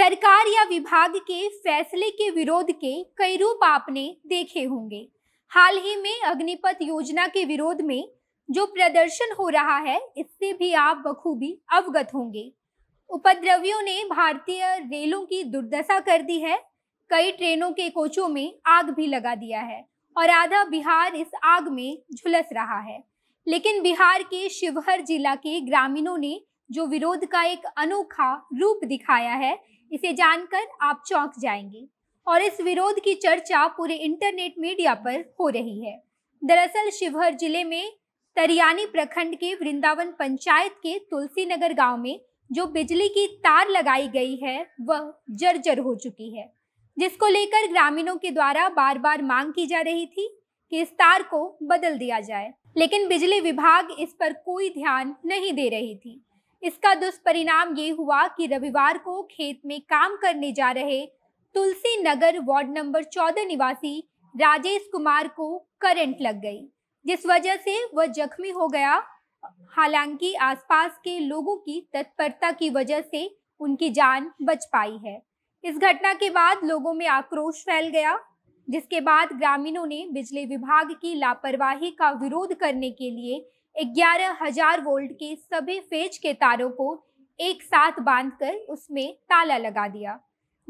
सरकार या विभाग के फैसले के विरोध के कई रूप आपने देखे होंगे हाल ही में अग्निपथ योजना के विरोध में जो प्रदर्शन हो रहा है इससे भी आप बखूबी अवगत होंगे उपद्रवियों ने भारतीय रेलों की दुर्दशा कर दी है कई ट्रेनों के कोचों में आग भी लगा दिया है और आधा बिहार इस आग में झुलस रहा है लेकिन बिहार के शिवहर जिला के ग्रामीणों ने जो विरोध का एक अनोखा रूप दिखाया है इसे जानकर आप चौंक जाएंगे और इस विरोध की चर्चा पूरे इंटरनेट मीडिया पर हो रही है दरअसल शिवहर जिले में तरियानी प्रखंड के वृंदावन पंचायत के तुलसी नगर गाँव में जो बिजली की तार लगाई गई है वह जर्जर हो चुकी है जिसको लेकर ग्रामीणों के द्वारा बार बार मांग की जा रही थी कि इस तार को बदल दिया जाए लेकिन बिजली विभाग इस पर कोई ध्यान नहीं दे रही थी इसका दुष्परिणाम ये हुआ कि रविवार को खेत में काम करने जा रहे तुलसी नगर वार्ड नंबर चौदह निवासी राजेश कुमार को करंट लग गई जिस वजह से वह जख्मी हो गया हालांकि आसपास के लोगों की तत्परता की वजह से उनकी जान बच पाई है इस घटना के बाद लोगों में आक्रोश फैल गया जिसके बाद ग्रामीणों ने बिजली विभाग की लापरवाही का विरोध करने के लिए ग्यारह हजार वोल्ट के सभी फेज के तारों को एक साथ बांधकर उसमें ताला लगा दिया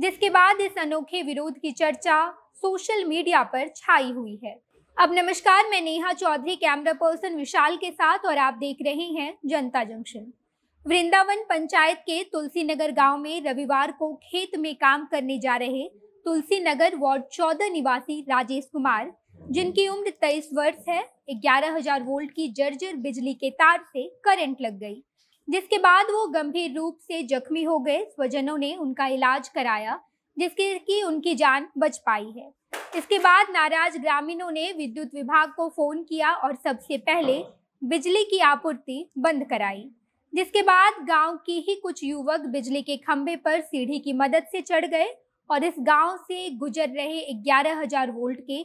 जिसके बाद इस अनोखे विरोध की चर्चा सोशल मीडिया पर छाई हुई है अब नमस्कार मैं नेहा चौधरी कैमरा पर्सन विशाल के साथ और आप देख रहे हैं जनता जंक्शन वृंदावन पंचायत के तुलसी नगर गाँव में रविवार को खेत में काम करने जा रहे तुलसी नगर वार्ड चौदह निवासी राजेश कुमार जिनकी उम्र 23 वर्ष है 11000 वोल्ट की जर्जर बिजली के तार से करंट लग गई जिसके बाद वो गंभीर रूप से जख्मी हो गए स्वजनों ने उनका इलाज कराया जिसके की उनकी जान बच पाई है इसके बाद नाराज ग्रामीणों ने विद्युत विभाग को फोन किया और सबसे पहले बिजली की आपूर्ति बंद कराई जिसके बाद गांव की ही कुछ युवक बिजली के खंभे पर सीढ़ी की मदद से चढ़ गए और इस गांव से गुजर रहे ग्यारह हजार वोल्ट के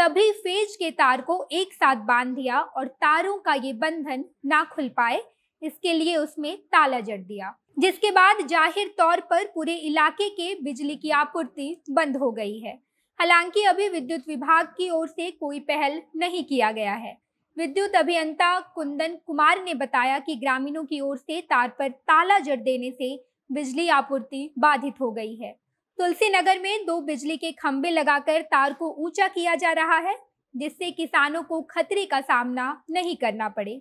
सभी फेज के तार को एक साथ बांध दिया और तारों का ये बंधन ना खुल पाए इसके लिए उसमें ताला जड़ दिया जिसके बाद जाहिर तौर पर पूरे इलाके के बिजली की आपूर्ति बंद हो गई है हालांकि अभी विद्युत विभाग की ओर से कोई पहल नहीं किया गया है विद्युत अभियंता कुंदन कुमार ने बताया कि ग्रामीणों की ओर से तार पर ताला जड़ देने से बिजली आपूर्ति बाधित हो गई है तुलसी नगर में दो बिजली के खंभे लगाकर तार को ऊंचा किया जा रहा है जिससे किसानों को खतरे का सामना नहीं करना पड़े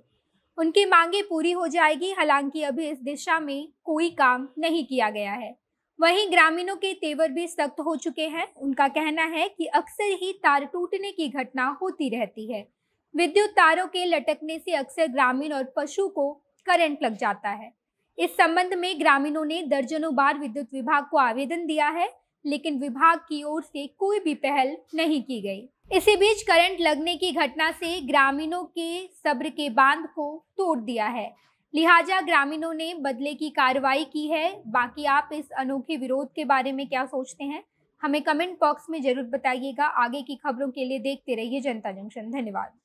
उनकी मांगे पूरी हो जाएगी हालांकि अभी इस दिशा में कोई काम नहीं किया गया है वहीं ग्रामीणों के तेवर भी सख्त हो चुके हैं उनका कहना है कि अक्सर ही तार टूटने की घटना होती रहती है विद्युत तारों के लटकने से अक्सर ग्रामीण और पशु को करंट लग जाता है इस संबंध में ग्रामीणों ने दर्जनों बार विद्युत विभाग को आवेदन दिया है लेकिन विभाग की ओर से कोई भी पहल नहीं की गई इसी बीच करंट लगने की घटना से ग्रामीणों के सब्र के बांध को तोड़ दिया है लिहाजा ग्रामीणों ने बदले की कार्रवाई की है बाकी आप इस अनोखे विरोध के बारे में क्या सोचते हैं हमें कमेंट बॉक्स में जरूर बताइएगा आगे की खबरों के लिए देखते रहिए जनता जंक्शन धन्यवाद